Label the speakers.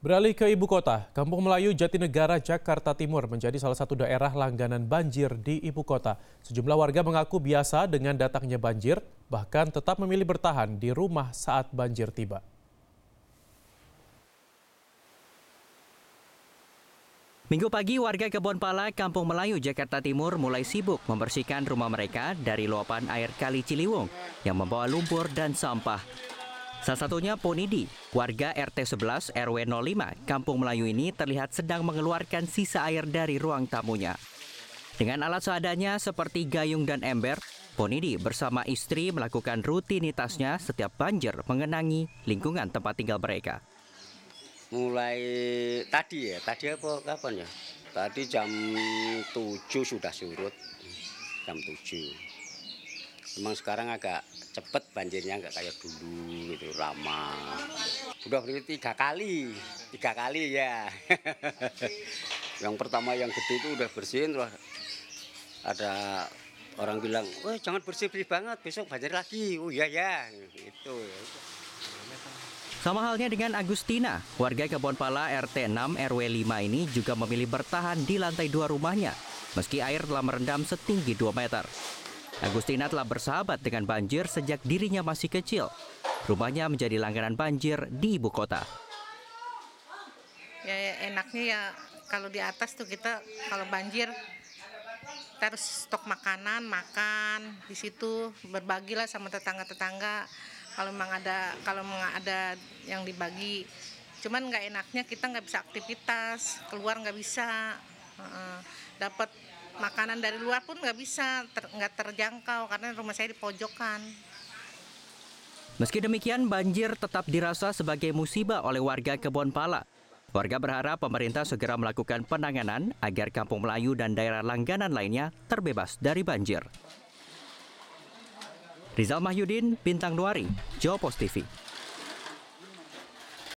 Speaker 1: Beralih ke ibu kota, Kampung Melayu Jatinegara, Jakarta Timur menjadi salah satu daerah langganan banjir di ibu kota. Sejumlah warga mengaku biasa dengan datangnya banjir, bahkan tetap memilih bertahan di rumah saat banjir tiba.
Speaker 2: Minggu pagi, warga Kebon Pala, Kampung Melayu, Jakarta Timur mulai sibuk membersihkan rumah mereka dari luapan air Kali Ciliwung yang membawa lumpur dan sampah Salah satunya Ponidi, warga RT 11 RW 05 Kampung Melayu ini terlihat sedang mengeluarkan sisa air dari ruang tamunya. Dengan alat seadanya seperti gayung dan ember, Ponidi bersama istri melakukan rutinitasnya setiap banjir mengenangi lingkungan tempat tinggal mereka.
Speaker 3: Mulai tadi ya, tadi apa kapan ya? Tadi jam 7 sudah surut, jam 7. Memang sekarang agak cepet banjirnya nggak kayak dulu gitu lama. Udah berarti tiga kali, tiga kali ya. yang pertama yang gede itu udah bersihin terus ada orang bilang, "Wah, oh, jangan bersih-bersih banget, besok banjir lagi." Oh iya ya, itu.
Speaker 2: Sama halnya dengan Agustina, warga Kebonpala RT 6 RW 5 ini juga memilih bertahan di lantai dua rumahnya, meski air telah merendam setinggi 2 meter. Agustina telah bersahabat dengan banjir sejak dirinya masih kecil. Rumahnya menjadi langganan banjir di ibu kota.
Speaker 4: Ya, ya enaknya ya kalau di atas tuh kita kalau banjir kita harus stok makanan, makan di situ berbagilah sama tetangga-tetangga. Kalau memang ada kalau memang ada yang dibagi. Cuman nggak enaknya kita nggak bisa aktivitas, keluar nggak bisa. Dapat makanan dari luar pun nggak bisa nggak ter, terjangkau karena rumah saya di pojokan.
Speaker 2: Meski demikian, banjir tetap dirasa sebagai musibah oleh warga Kebonpala. Warga berharap pemerintah segera melakukan penanganan agar Kampung Melayu dan daerah langganan lainnya terbebas dari banjir. Rizal Mahyudin, Bintang Nuari, Jopos TV.